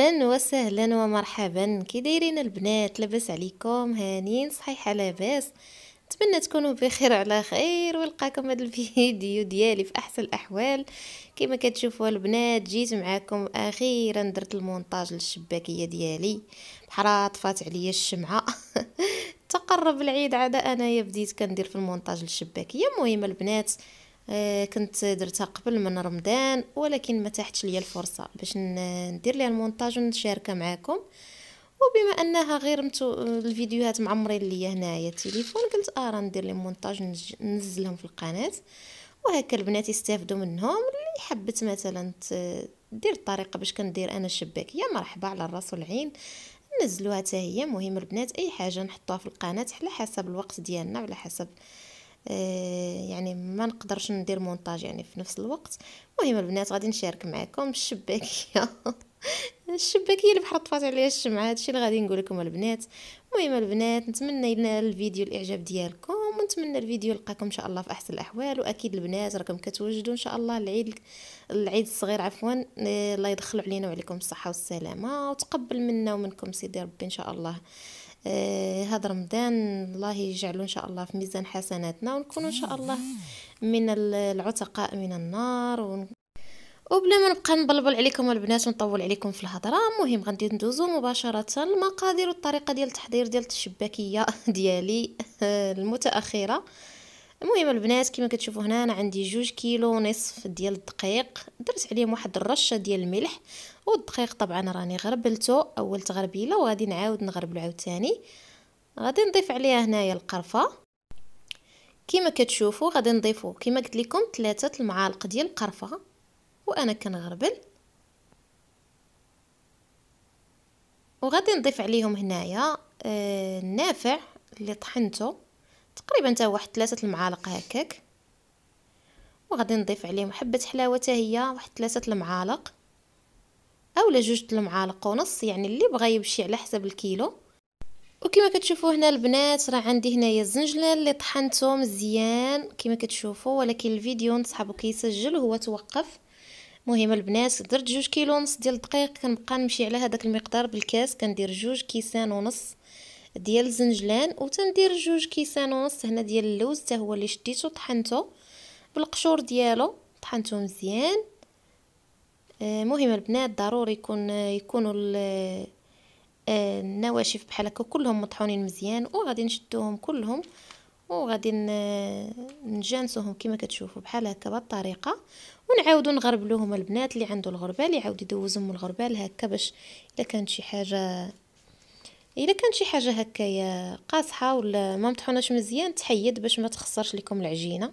اهلا وسهلا ومرحبا كي دايرين البنات لاباس عليكم هانين صحيحه لاباس نتمنى تكونوا بخير على خير ولقاكم هذا الفيديو ديالي في احسن الاحوال كما كتشوفوا البنات جيت معاكم اخيرا درت المونتاج للشباكيه ديالي بحال طفات عليا الشمعه تقرب العيد عاد انايا بديت كندير في المونتاج للشباكيه المهم البنات آه، كنت درتها قبل من رمضان ولكن ما تحتش ليا الفرصه باش ندير ليها المونتاج ونشاركها معكم وبما انها غير متو الفيديوهات معمرين ليا هنايا التليفون قلت ارى آه، ندير لي مونتاج ننزلهم في القناه وهكا البنات يستافدوا منهم اللي حبت مثلا دير الطريقه باش كندير انا الشباكيه مرحبا على الراس والعين نزلوها حتى هي مهم البنات اي حاجه نحطوها في القناه على حسب الوقت ديالنا وعلى حسب آه، يعني ما نقدرش ندير مونتاج يعني في نفس الوقت المهم البنات غادي نشارك معكم الشباكيه الشباكيه اللي بحال طفات عليها الشمعه هادشي اللي غادي نقول لكم البنات المهم البنات نتمنى ينال الفيديو الاعجاب ديالكم ونتمنى الفيديو يلقاكم ان شاء الله في احسن الاحوال واكيد البنات راكم كتوجدوا ان شاء الله العيد العيد الصغير عفوا آه، الله يدخل علينا وعليكم الصحه والسلامه وتقبل منا ومنكم سيدي ربي ان شاء الله آه، هذا رمضان الله يجعله ان شاء الله في ميزان حسناتنا ونكون ان شاء الله من العتقاء من النار ون... وبلا ما نبقى نبلبل عليكم البنات ونطول عليكم في الهضره المهم غادي ندوزو مباشره المقادير والطريقه ديال التحضير ديال الشباكيه ديالي آه، المتاخره المهم البنات كما كتشوفوا هنا انا عندي جوج كيلو ونصف ديال الدقيق درت عليهم واحد الرشه ديال الملح والدقيق طبعا راني غربلته اول تغربيله وغادي نعاود نغربل عاوتاني غادي نضيف عليها هنايا القرفه كما كتشوفوا غادي نضيفوا كما قلت لكم ثلاثه المعالق ديال القرفه وانا كنغربل وغادي نضيف عليهم هنايا آه النافع اللي طحنته تقريبا حتى واحد ثلاثه المعالق هكاك وغادي نضيف عليهم حبه حلاوه حتى هي واحد ثلاثه المعالق اولا جوج المعالق ونص يعني اللي بغى يمشي على حسب الكيلو وكما كتشوفوا هنا البنات راه عندي هنايا الزنجلان اللي طحنته مزيان كما كتشوفوا ولكن الفيديو نصحابو كيسجل وهو توقف مهم البنات درت جوج كيلو ونص ديال الدقيق كنبقى نمشي على هذاك المقدار بالكاس كندير جوج كيسان ونص ديال الزنجلان وتندير جوج كيسان ونص هنا ديال اللوز حتى هو اللي شديته طحنته بالقشور ديالو طحنته مزيان آه، مهم البنات ضروري يكون يكونوا آه، النواشف بحال هكا كلهم مطحونين مزيان وغادي نشدوهم كلهم وغادي نجانسوهم كما كتشوفوا بحال هكا بهاد الطريقه ونعاودوا نغربلوهم البنات اللي عنده الغربال يعاود يدوزهم من الغربال هكا باش الا كانت شي حاجه الا كانت شي حاجه هكايا قاصحه ولا ما مطحوناش مزيان تحيد باش ما تخسرش لكم العجينه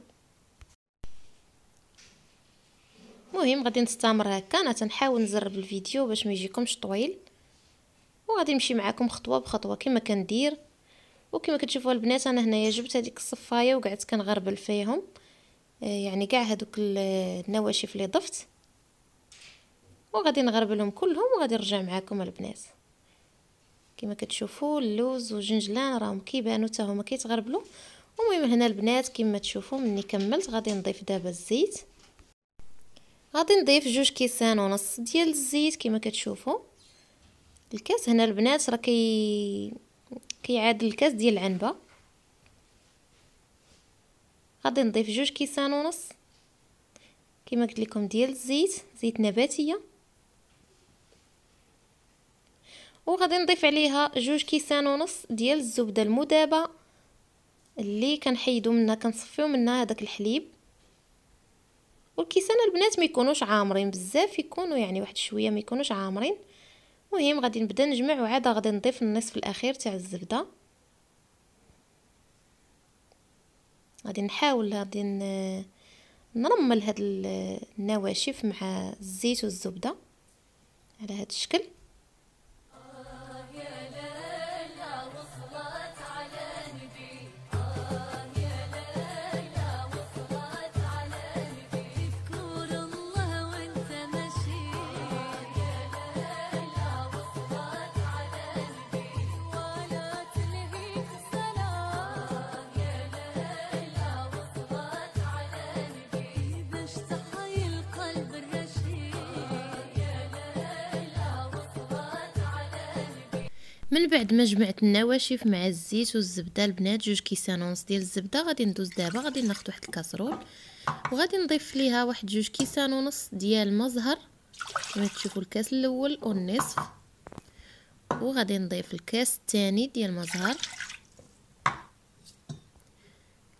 المهم غادي نستمر هكا انا تنحاول نزرب الفيديو باش ما يجيكمش طويل وغادي نمشي معكم خطوه بخطوه كما كندير وكما كتشوفوا البنات انا هنايا جبت هذيك الصفايه وقعدت كنغربل فيهم آه، يعني كاع هذوك النواشف اللي ضفت وغادي نغربلهم كلهم وغادي نرجع معكم البنات كما كتشوفوا اللوز والجنجلان راهم كيبانوا حتى هما كيتغربلوا المهم هنا البنات كما تشوفوا مني كملت غادي نضيف دابا الزيت غادي نضيف جوج كيسان ونص ديال الزيت كما كتشوفوا الكاس هنا البنات راه كي كيعادل الكاس ديال العنبه غادي نضيف جوج كيسان ونص كما قلت لكم ديال الزيت زيت نباتيه وغادي نضيف عليها جوج كيسان ونص ديال الزبده المذابه اللي كنحيدو منها كنصفيو منها هذاك الحليب والكيسان البنات ما يكونوش عامرين بزاف يكونوا يعني واحد شويه ما يكونوش عامرين المهم غادي نبدا نجمع وعاد غادي نضيف النصف الاخير تاع الزبده غادي نحاول غادي نرمل هاد النواشف مع الزيت والزبده على هاد الشكل من بعد ما جمعت النواشف مع الزيت والزبده البنات جوج كيسان ونص ديال الزبده غادي ندوز دابا غادي ناخد واحد الكاسرول وغادي نضيف ليها واحد جوج كيسان ونص ديال زهر كما تشوفوا الكاس الاول والنصف وغادي نضيف الكاس الثاني ديال مزهر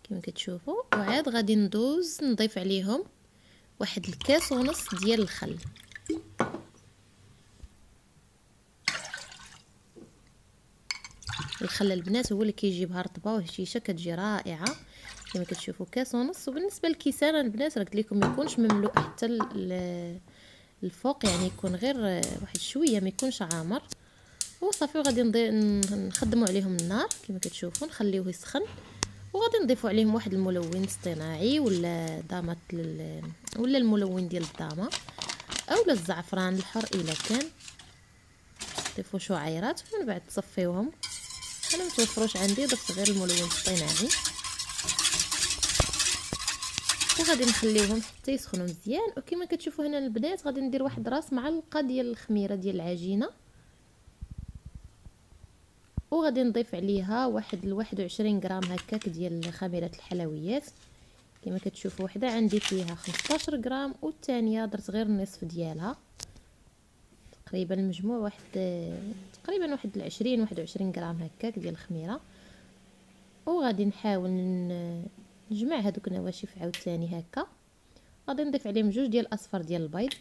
كما كتشوفوا وعاد غادي ندوز نضيف عليهم واحد الكاس ونص ديال الخل الخل البنات هو اللي كيجيبها رطبه وهشيشه كتجي رائعه كما كتشوفوا كاس ونص وبالنسبه للكيسان البنات راه قلت لكم ما يكونش مملوء حتى الفوق يعني يكون غير واحد شويه ما يكونش عامر وصافي وغادي نخدموا عليهم النار كما كتشوفوا نخليوه يسخن وغادي نضيفوا عليهم واحد الملون اصطناعي ولا ضامه لل... ولا الملون ديال الضامه اولا الزعفران الحر الا كان ضيفوا شعيرات ومن بعد تصفيوهم انا متوفروش عندي ضفت غير الملون الصناعي وغادي نخليوهم حتى يسخنوا مزيان وكما كتشوفوا هنا البنات غادي ندير واحد راس معلقه ديال الخميره ديال العجينه وغادي نضيف عليها واحد الواحد 21 غرام هكاك ديال خميره الحلويات كما كتشوفوا وحده عندي فيها 15 غرام والثانيه درت غير النصف ديالها تقريبا المجموع واحد تقريبا واحد العشرين واحد وعشرين غرام هكاك ديال الخميره وغادي نحاول نجمع هادوك النواشف عاوتاني هكا غادي نضيف عليهم جوج ديال الاصفر ديال البيض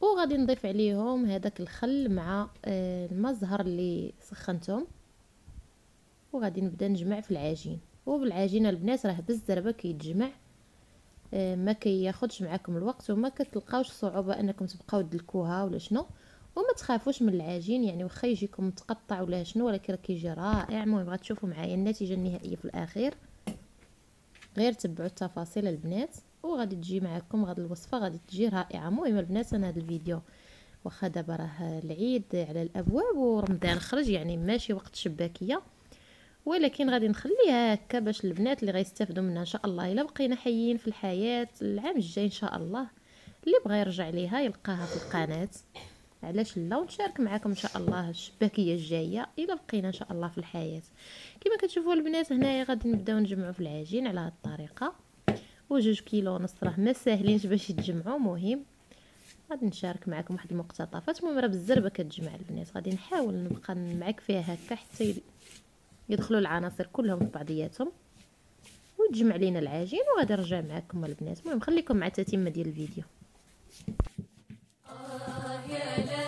وغادي نضيف عليهم هذاك الخل مع آه، الماء زهر اللي سخنتهم وغادي نبدا نجمع في العجين وبالعجينه البنات راه بالزربه كيتجمع كي آه، ما كياخذش معاكم الوقت وما كتلقاوش صعوبه انكم تبقاو دلكوها ولا شنو وما تخافوش من العجين يعني واخا يجيكم متقطع ولا شنو ولكن راه كيجي رائع المهم غتشوفوا معايا النتيجه النهائيه في الاخير غير تبعوا التفاصيل البنات وغادي تجي معكم غاد الوصفه غادي تجي رائعه المهم البنات انا هذا الفيديو واخا دابا راه العيد على الابواب ورمضان خرج يعني ماشي وقت شباكيه ولكن غادي نخليها هكا باش البنات اللي غيستافدوا منها ان شاء الله الا بقينا حيين في الحياه العام الجاي ان شاء الله اللي بغى يرجع ليها يلقاها في القناه علاش لا ونشارك معكم ان شاء الله الشباكيه الجايه الا بقينا ان شاء الله في الحياه كما كتشوفوا البنات هنايا غادي نبداو نجمعوا في العجين على هذه الطريقه وجوج كيلو ونص راه ما ساهلينش باش يتجمعوا مهم غادي نشارك معكم واحد المقتطفات المهم راه بالزربه كتجمع البنات غادي نحاول نبقى معك فيها هكا حتى يدخلوا العناصر كلهم في بعضياتهم وتجمع لينا العجين وغادي نرجع معكم البنات المهم خليكم مع التتمه ديال الفيديو آه،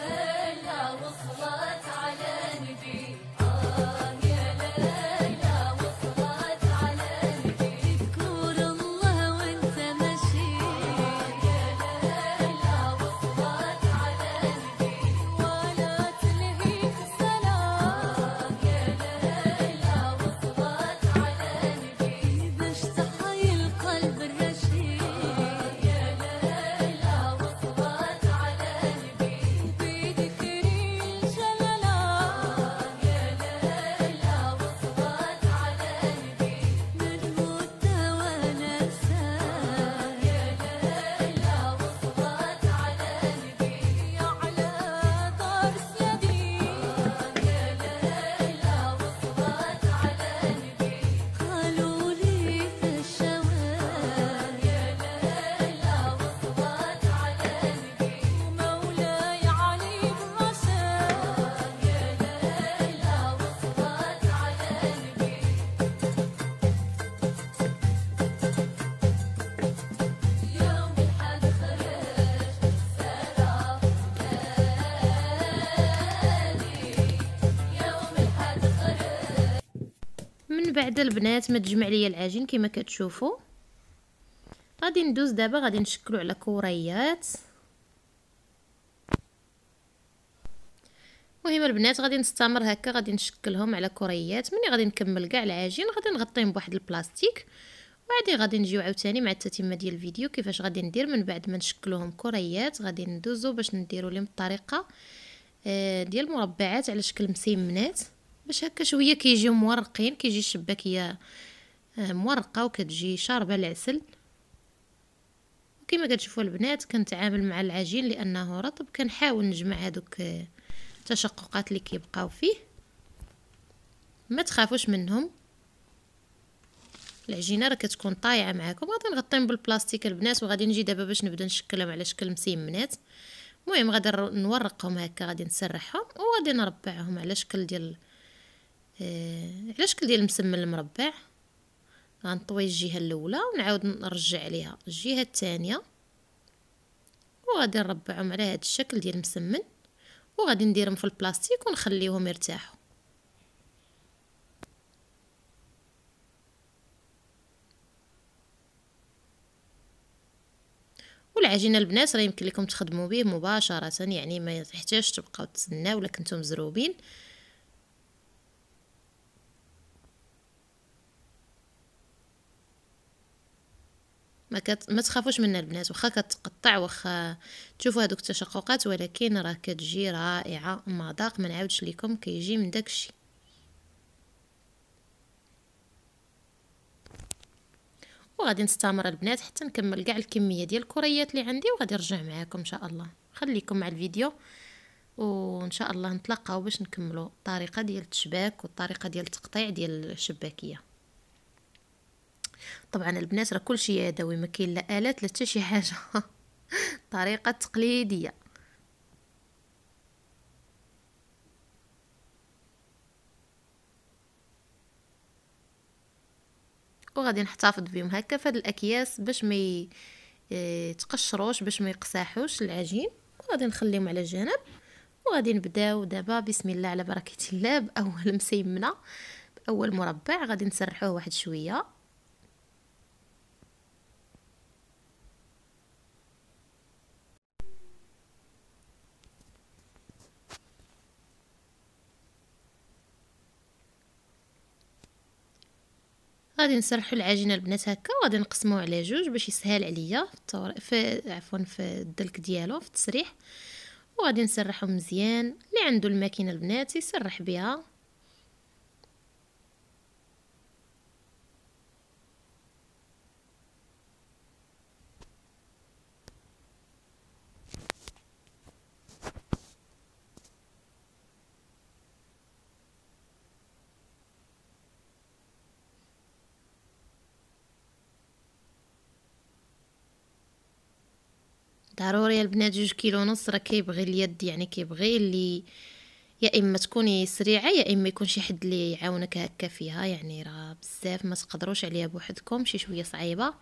بعد البنات ما تجمع ليا العجين كما كتشوفوا غادي ندوز دابا غادي نشكلو على كريات المهم البنات غادي نستمر هكا غادي نشكلهم على كريات ملي غادي نكمل كاع العجين غادي نغطيهم بواحد البلاستيك وعادي غادي نجيو عاوتاني مع التتمه ديال الفيديو كيفاش غادي ندير من بعد ما نشكلوهم كريات غادي ندوزو باش نديرو لهم الطريقه آه، ديال المربعات على شكل مسيمنات باش هكا شويه كيجيو مورقين كيجي الشباكيه آه، مورقه وكتجي شاربه العسل وكما كتشوفوا البنات كنتعامل مع العجين لانه رطب كنحاول نجمع هذوك آه، التشققات اللي كيبقاو فيه ما تخافوش منهم العجينه راه كتكون طايعه معاكم غادي نغطيهم بالبلاستيك البنات وغادي نجي دابا باش نبدا نشكلهم على شكل مسيمنات المهم غادي نورقهم هكا غادي نسرحهم وغادي نربعهم على شكل ديال إيه، على شكل ديال المسمن المربع غنطوي الجهه الاولى ونعاود نرجع عليها الجهه الثانيه وغادي نربعهم على هذا الشكل ديال المسمن وغادي نديرهم في البلاستيك ونخليهم يرتاحوا والعجينه البنات راه يمكن لكم تخدموا به مباشره يعني ما يحتاج تبقاو تسناو ولا كنتم مزروبين ما, كت... ما تخافوش منها البنات واخا كتقطع واخا تشوفوا هذوك التشققات ولكن راه كتجي رائعه مذاق ما نعاودش لكم كيجي من داكشي وغادي نستمر البنات حتى نكمل كاع الكميه ديال الكريات اللي عندي وغادي نرجع معاكم ان شاء الله خليكم مع الفيديو وان شاء الله نتلاقاو باش نكملوا الطريقه ديال التشباك والطريقه ديال التقطيع ديال الشباكيه طبعا البنات راه كلشي يدوي ما كاين لا الات لا حتى شي حاجه طريقه تقليديه وغادي نحتفظ بهم هكا في هاد الاكياس باش ما يتقشروش آه، باش ما يقساحوش العجين وغادي نخليهم على جنب وغادي نبداو دابا بسم الله على بركه الله باول مسيمنه باول مربع غادي نسرحوه واحد شويه غادي نسرحوا العجينه البنات هكا وغادي نقسموه على جوج باش يسهل عليا في, في عفوا في الدلك ديالو في التسريح وغادي نسرحو مزيان اللي عنده الماكينه البنات يسرح بها ضروري البنات جوج كيلو ونص راه كيبغي اليد يعني كيبغي اللي يا اما تكوني سريعه يا اما يكون شي حد اللي يعاونك هكا فيها يعني راه بزاف ما تقدروش عليها بوحدكم شي شويه صعيبه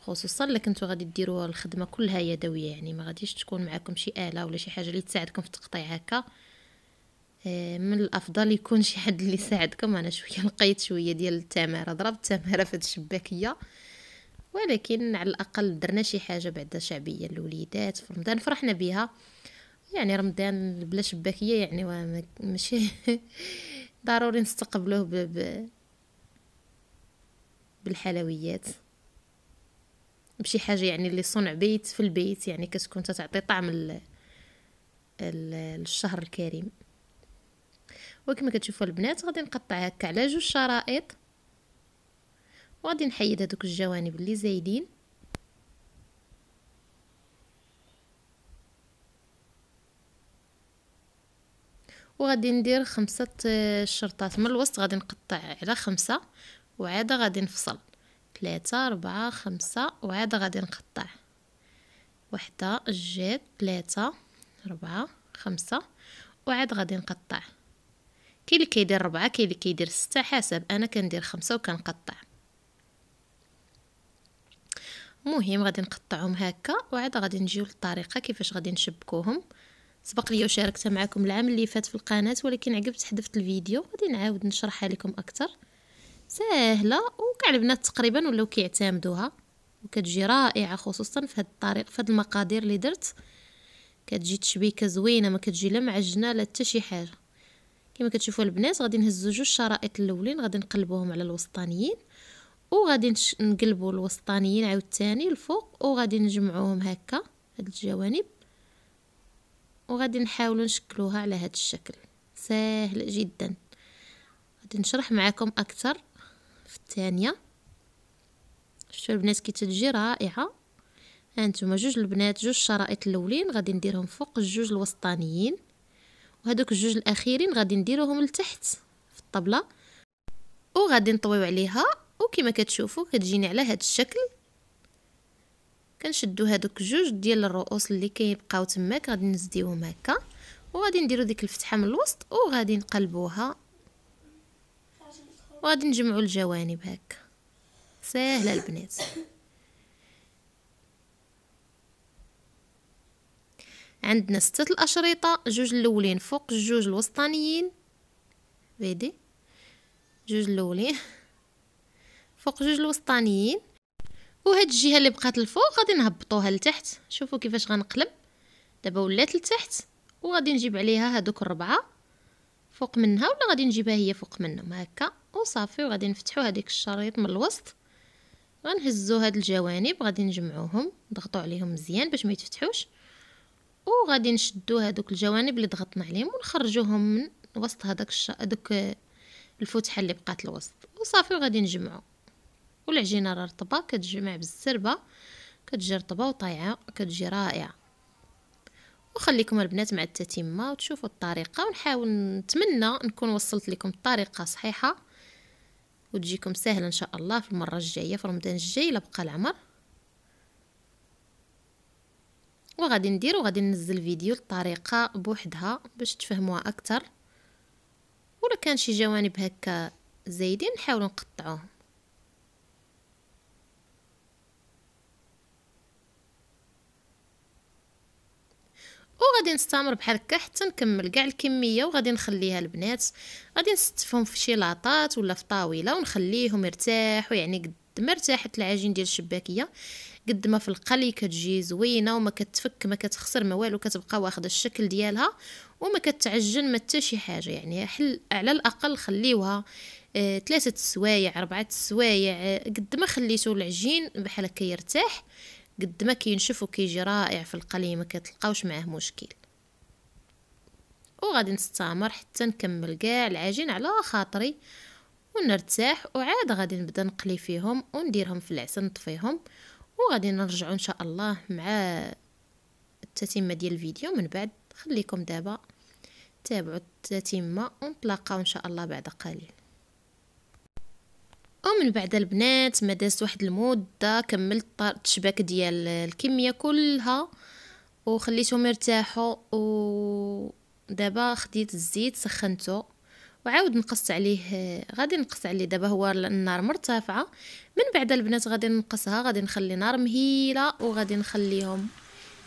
خصوصا الا كنتو غادي ديروا الخدمه كلها يدويه يعني ما غاديش تكون معاكم شي اله ولا شي حاجه اللي تساعدكم في التقطيع هكا آه، من الافضل يكون شي حد اللي يساعدكم انا شويه لقيت شويه ديال التماره ضربت التماره في الشباكيه ولكن على الاقل درنا شي حاجه بعدا شعبيه للوليدات في رمضان فرحنا بها يعني رمضان بلا شباكيه يعني ماشي ضروري نستقبلوه ب... ب... بالحلويات بشي حاجه يعني اللي صنع بيت في البيت يعني كتكون تتعطي طعم ال... ال... الشهر الكريم وكما كتشوفوا البنات غادي نقطع هكا على جوج شرائط وغادي نحيد هذوك الجوانب اللي زايدين وغادي ندير خمسة شرطات من الوسط غادي نقطع على خمسة وعاده غادي نفصل ثلاثة أربعة خمسة وعاده غادي نقطع وحدة جات ثلاثة أربعة خمسة وعاد غادي نقطع كاين اللي كيدير ربعة كاين اللي كيدير ستة حسب انا كندير خمسة وكنقطع مهم غادي نقطعهم هكا وعاد غادي نجيو للطريقه كيفاش غادي نشبكوهم سبق لي وشاركتها معكم العام اللي فات في القناه ولكن عقبت حذفت الفيديو غادي نعاود نشرحها لكم اكثر سهله وكاع البنات تقريبا ولاو كيعتمدوها وكتجي رائعه خصوصا في هاد الطريق في هذه المقادير اللي درت كتجي تشبيكه زوينه ما كتجي لا معجنه لا حتى شي حاجه كما كتشوفوا البنات غادي نهزو جوج شرائط الاولين غادي نقلبوهم على الوسطانيين وغادي نقلبوا الوسطانيين عاوتاني الفوق وغادي نجمعوهم هكا هاد الجوانب وغادي نحاولوا نشكلوها على هاد الشكل سهل جدا غادي نشرح معكم اكثر في الثانيه شوفوا البنات كي تجي رائعه هانتوما جوج البنات جوج الشرائط الاولين غادي نديرهم فوق الجوج الوسطانيين وهذوك الجوج الاخيرين غادي نديروهم لتحت في الطبله وغادي نطويو عليها وكما كتشوفوا كتجيني على هذا الشكل كنشدو هذوك جوج ديال الرؤوس اللي كيبقاو تماك غادي نزديوهم هكا وغادي نديرو ديك الفتحه من الوسط وغادي نقلبوها وغادي نجمعو الجوانب هكا ساهله البنات عندنا ستة الأشرطة جوج الأولين فوق جوج الوسطانيين بيدي جوج الأولين فوق جوج الوسطانيين وهاد الجهه اللي بقات الفوق غادي نهبطوها لتحت شوفوا كيفاش غنقلب دابا ولات لتحت وغادي نجيب عليها هادوك الربعه فوق منها ولا غادي نجيبها هي فوق منهم هكا وصافي وغادي نفتحوا هذيك الشريط من الوسط غنهزو هاد الجوانب غادي نجمعوهم نضغطوا عليهم مزيان باش ما يتفتحوش وغادي نشدو هادوك الجوانب اللي ضغطنا عليهم ونخرجوهم من وسط هذاك الش... هذوك الفتحه اللي بقات الوسط وصافي وغادي نجمعو والعجينه راه رطبه كتجمع بالزربه كتجي رطبه وطايعه كتجي رائعه وخليكم البنات مع التتمه وتشوفوا الطريقه ونحاول نتمنى نكون وصلت لكم الطريقه صحيحه وتجيكم سهله ان شاء الله في المره الجايه في رمضان الجاي الا بقى العمر وغادي ندير وغادي ننزل فيديو الطريقه بوحدها باش تفهموها اكثر ولا كان شي جوانب هكا زايدين نحاول نقطعوه وغادي نستمر بحال هكا حتى نكمل كاع الكميه وغادي نخليها البنات غادي نستفهم في شي لاطات ولا في طاوله ونخليهم يرتاحوا يعني قد ما ارتاحت العجين ديال الشباكيه قد ما في القلي كتجي زوينه وما كتفك ما كتخسر ما والو كتبقى واخده الشكل ديالها وما كتعجن ما حتى شي حاجه يعني حل على الاقل خليوها ثلاثه آه، السوايع اربعه السوايع آه، قد ما خليتو العجين بحال هكا يرتاح قد ما كينشف وكيجي رائع في القلي ما كتلقاوش معاه مشكل وغادي نستمر حتى نكمل كاع العجين على خاطري ونرتاح وعاد غادي نبدا نقلي فيهم ونديرهم في العسل نطفيهم وغادي نرجع ان شاء الله مع التتمه ديال الفيديو من بعد خليكم دابا تابعوا التتمه ونتلاقاو ان شاء الله بعد قليل ومن بعد البنات ما دازت واحد المده كملت التشباك ديال الكميه كلها وخليتهم يرتاحوا ودابا خديت الزيت سخنته وعاود نقصت عليه غادي نقص عليه دابا هو النار مرتفعه من بعد البنات غادي نقصها غادي نخلي نار مهيله وغادي نخليهم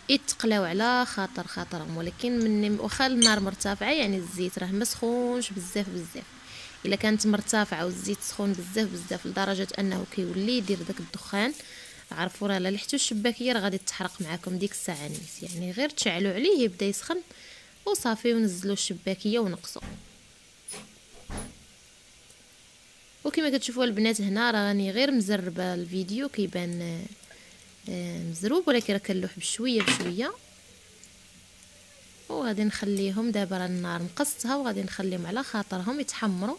يتقلاو على خاطر خاطرهم ولكن من واخا النار مرتفعه يعني الزيت راه مسخونش بزاف بزاف الا كانت مرتفعه والزيت سخون بزاف بزاف لدرجه انه كيولي يدير داك الدخان عرفوا راه الا لحتو الشباكيه راه غادي تحرق معكم ديك الساعه نيس يعني غير تشعلوا عليه يبدا يسخن وصافي ونزلوا الشباكيه ونقصوا وكما كتشوفوا البنات هنا راني غير مزربه الفيديو كيبان آه، مزروب ولكن راه كنلوح بشويه بشويه وغادي نخليهم دابا النار نقصتها وغادي نخليهم على خاطرهم يتحمروا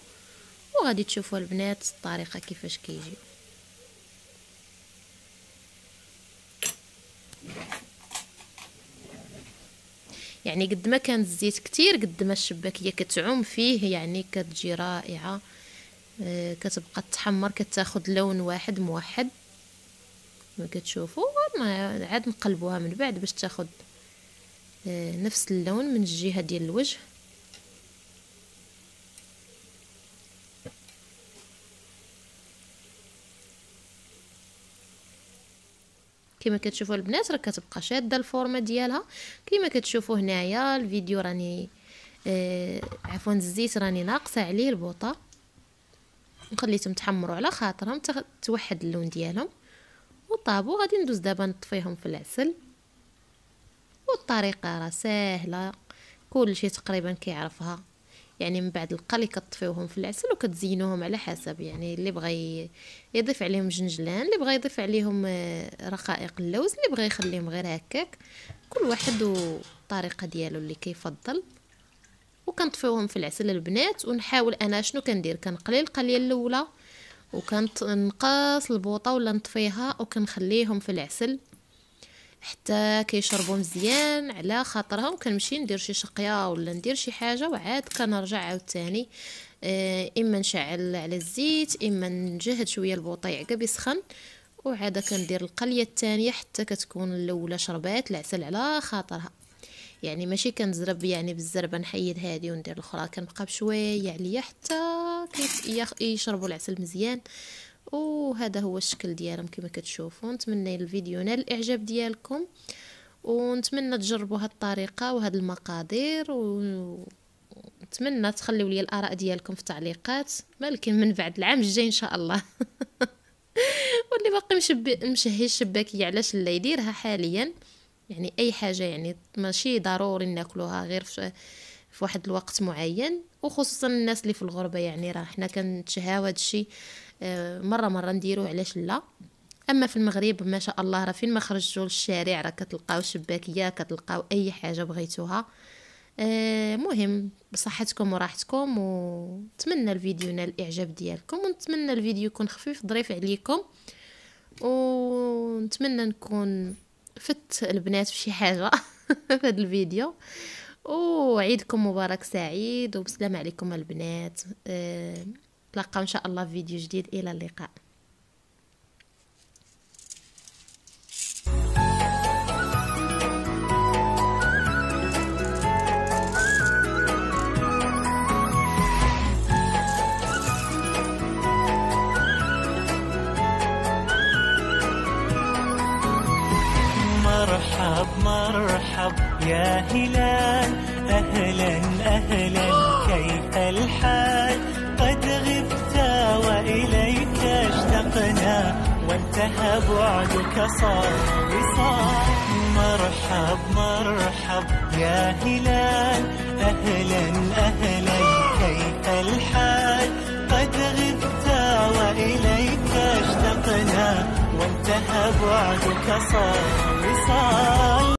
وغادي تشوفوا البنات الطريقه كيفاش كيجي يعني قد ما كان الزيت كتير قد ما الشباكيه كتعوم فيه يعني كتجي رائعه آه، كتبقى تحمر كتاخد لون واحد موحد كما كتشوفوا عاد نقلبوها من بعد باش تاخد آه، نفس اللون من الجهه ديال الوجه كما كتشوفوا البنات راه كتبقى شاده الفورمه ديالها كما كتشوفوا هنايا الفيديو راني آه عفوا الزيت راني ناقصه عليه البوطه وخليتهم تحمروا على خاطرهم توحد اللون ديالهم وطابو غادي ندوز دابا نطفيهم في العسل والطريقه راه ساهله كلشي تقريبا كيعرفها يعني من بعد القلي كطفيوهم في العسل وكتزينوهم على حسب يعني اللي بغى يضيف عليهم جنجلان اللي بغى يضيف عليهم آه، رقائق اللوز اللي بغى يخليهم غير هكاك كل واحد وطريقة ديالو اللي كيفضل وكنطفيوهم في العسل البنات ونحاول انا شنو كندير كنقلي القليه الاولى وكنت نقص البوطه ولا نطفيها وكنخليهم في العسل حتى كيشربوا مزيان على خاطرهم كنمشي ندير شي شقيه ولا ندير شي حاجه وعاد كنرجع عاوتاني آه، اما نشعل على الزيت اما نجهد شويه البوطي عقب يسخن وعاده كندير القليه الثانيه حتى كتكون الاولى شربات العسل على خاطرها يعني ماشي كنزرب يعني بالزربه نحيد هذه وندير الاخرى كنبقى بشويه عليا حتى يشربوا العسل مزيان وهذا هو الشكل ديالهم كما كتشوفوا نتمنى الفيديو نال الاعجاب ديالكم ونتمنى تجربوا هاد الطريقه وهاد المقادير و... نتمنى تخليو لي الاراء ديالكم في التعليقات مالكين من بعد العام الجاي ان شاء الله واللي باقي مشبي مشهي الشباكيه علاش لا يديرها حاليا يعني اي حاجه يعني ماشي ضروري ناكلوها غير في في واحد الوقت معين وخصوصا الناس اللي في الغربه يعني راه حنا كنتشهاو هادشي آه، مره مره نديروه علاش لا اما في المغرب ما شاء الله راه فين ما خرجتوا للشارع راه كتلقاو شباكيه كتلقاو اي حاجه بغيتوها آه، مهم بصحتكم وراحتكم ونتمنى الفيديو نال الاعجاب ديالكم ونتمنى الفيديو يكون خفيف ظريف عليكم ونتمنى نكون فت البنات في شي حاجه في هذا الفيديو وعيدكم مبارك سعيد وبسلام عليكم البنات آه، نتلاقاو ان شاء الله في فيديو جديد الى اللقاء مرحب يا هلال أهلا أهلا كيف الحال قد غبت وإليك اشتقنا وانتهى بعدك صار وصار مرحب مرحب يا هلال أهلا أهلا كيف الحال قد غبت وإليك اشتقنا وانتهى بعدك صار وصال